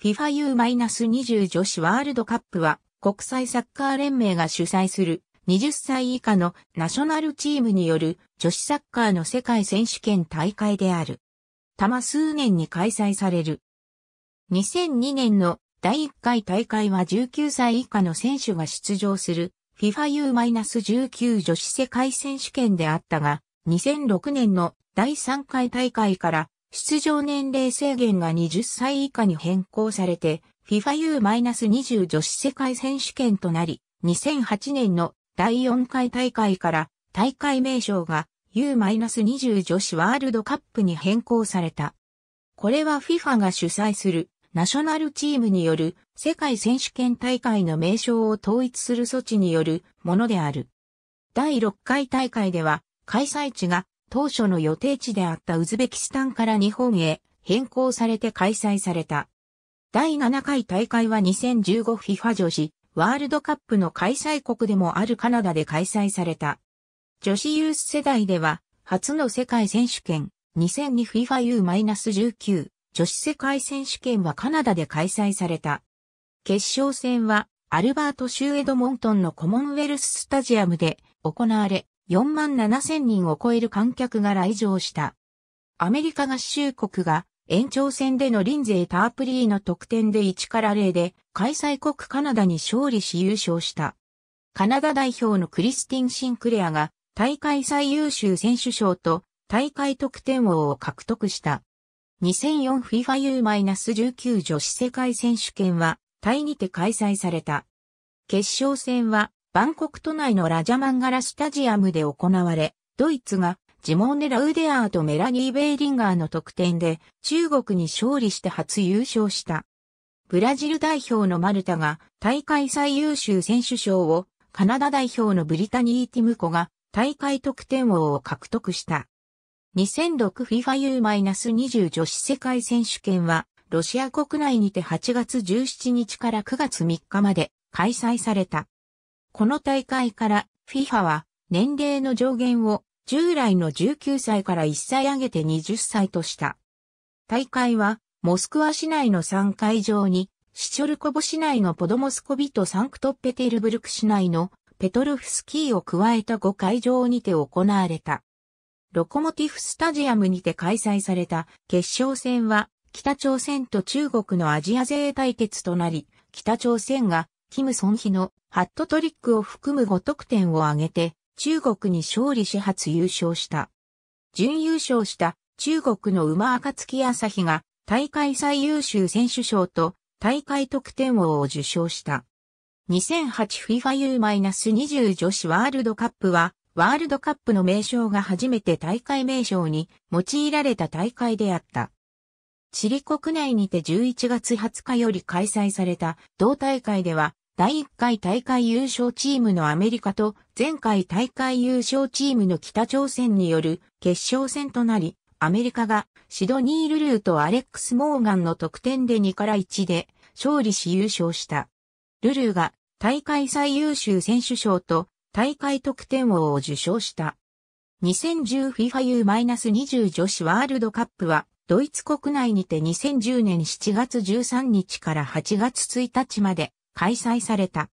FIFAU-20 女子ワールドカップは国際サッカー連盟が主催する20歳以下のナショナルチームによる女子サッカーの世界選手権大会である。たま数年に開催される。2002年の第1回大会は19歳以下の選手が出場する FIFAU-19 女子世界選手権であったが、2006年の第3回大会から出場年齢制限が20歳以下に変更されて、FIFA U-20 女子世界選手権となり、2008年の第4回大会から大会名称が U-20 女子ワールドカップに変更された。これは FIFA が主催するナショナルチームによる世界選手権大会の名称を統一する措置によるものである。第6回大会では開催地が当初の予定地であったウズベキスタンから日本へ変更されて開催された。第7回大会は 2015FIFA 女子ワールドカップの開催国でもあるカナダで開催された。女子ユース世代では初の世界選手権 2002FIFAU-19 女子世界選手権はカナダで開催された。決勝戦はアルバート州エドモントンのコモンウェルススタジアムで行われ、4万7千人を超える観客が来場した。アメリカ合衆国が延長戦でのリンゼー・タープリーの得点で1から0で開催国カナダに勝利し優勝した。カナダ代表のクリスティン・シンクレアが大会最優秀選手賞と大会得点王を獲得した。2004 FIFAU-19 女子世界選手権は、タイにて開催された。決勝戦は、バンコク都内のラジャマンガラスタジアムで行われ、ドイツがジモーネ・ラウデアーとメラニー・ベイリンガーの得点で中国に勝利して初優勝した。ブラジル代表のマルタが大会最優秀選手賞をカナダ代表のブリタニー・ティムコが大会得点王を獲得した。2006FIFA U-20 女子世界選手権はロシア国内にて8月17日から9月3日まで開催された。この大会から FIFA は年齢の上限を従来の19歳から1歳上げて20歳とした。大会はモスクワ市内の3会場にシチョルコボ市内のポドモスコビとサンクトペテルブルク市内のペトルフスキーを加えた5会場にて行われた。ロコモティフスタジアムにて開催された決勝戦は北朝鮮と中国のアジア勢対決となり、北朝鮮がキム・ソンヒのハットトリックを含む5得点を挙げて、中国に勝利し初優勝した。準優勝した中国の馬暁朝日が大会最優秀選手賞と大会得点王を受賞した。2008FIFA U-20 女子ワールドカップは、ワールドカップの名称が初めて大会名称に用いられた大会であった。チリ国内にて11月20日より開催された同大会では第1回大会優勝チームのアメリカと前回大会優勝チームの北朝鮮による決勝戦となり、アメリカがシドニー・ルルーとアレックス・モーガンの得点で2から1で勝利し優勝した。ルルーが大会最優秀選手賞と大会得点王を受賞した。2010FIFAU-20 女子ワールドカップはドイツ国内にて2010年7月13日から8月1日まで開催された。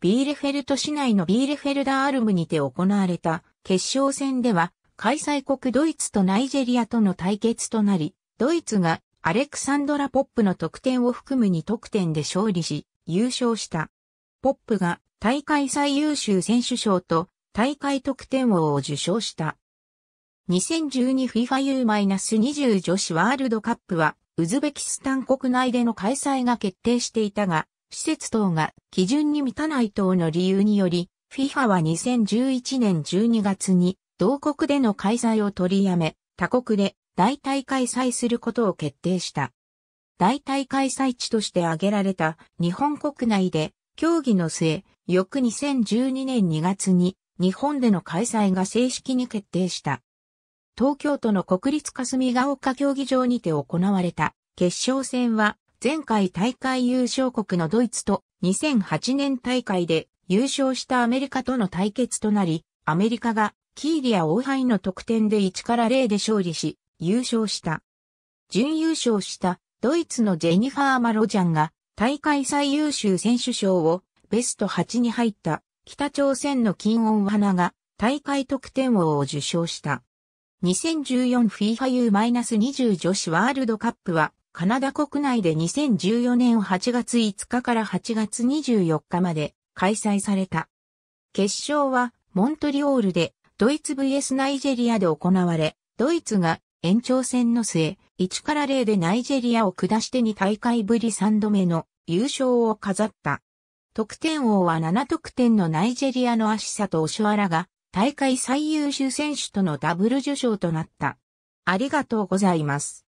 ビーレフェルト市内のビーレフェルダーアルムにて行われた決勝戦では、開催国ドイツとナイジェリアとの対決となり、ドイツがアレクサンドラ・ポップの得点を含む2得点で勝利し、優勝した。ポップが大会最優秀選手賞と大会得点王を受賞した。2012FIFA U-20 女子ワールドカップは、ウズベキスタン国内での開催が決定していたが、施設等が基準に満たない等の理由により、FIFA は2011年12月に同国での開催を取りやめ、他国で代替開催することを決定した。代替開催地として挙げられた日本国内で競技の末、翌2012年2月に日本での開催が正式に決定した。東京都の国立霞ヶ丘競技場にて行われた決勝戦は前回大会優勝国のドイツと2008年大会で優勝したアメリカとの対決となり、アメリカがキーリア王杯の得点で1から0で勝利し、優勝した。準優勝したドイツのジェニファー・マロジャンが大会最優秀選手賞をベスト8に入った北朝鮮の金音花が大会得点王を受賞した。2014 FIFA U-20 女子ワールドカップはカナダ国内で2014年8月5日から8月24日まで開催された。決勝はモントリオールでドイツ VS ナイジェリアで行われ、ドイツが延長戦の末、1から0でナイジェリアを下して2大会ぶり3度目の優勝を飾った。得点王は7得点のナイジェリアのアシサとオシュアラが大会最優秀選手とのダブル受賞となった。ありがとうございます。